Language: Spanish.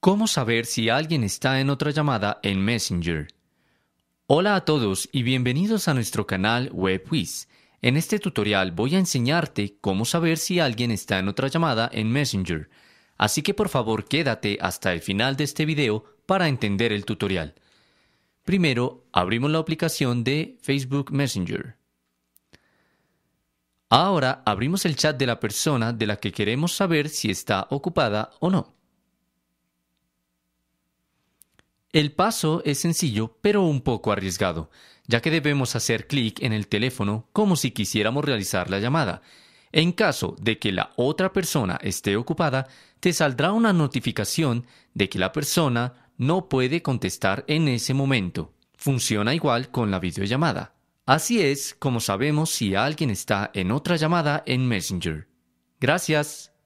¿Cómo saber si alguien está en otra llamada en Messenger? Hola a todos y bienvenidos a nuestro canal WebWiz. En este tutorial voy a enseñarte cómo saber si alguien está en otra llamada en Messenger. Así que por favor quédate hasta el final de este video para entender el tutorial. Primero, abrimos la aplicación de Facebook Messenger. Ahora abrimos el chat de la persona de la que queremos saber si está ocupada o no. El paso es sencillo pero un poco arriesgado, ya que debemos hacer clic en el teléfono como si quisiéramos realizar la llamada. En caso de que la otra persona esté ocupada, te saldrá una notificación de que la persona no puede contestar en ese momento. Funciona igual con la videollamada. Así es como sabemos si alguien está en otra llamada en Messenger. Gracias.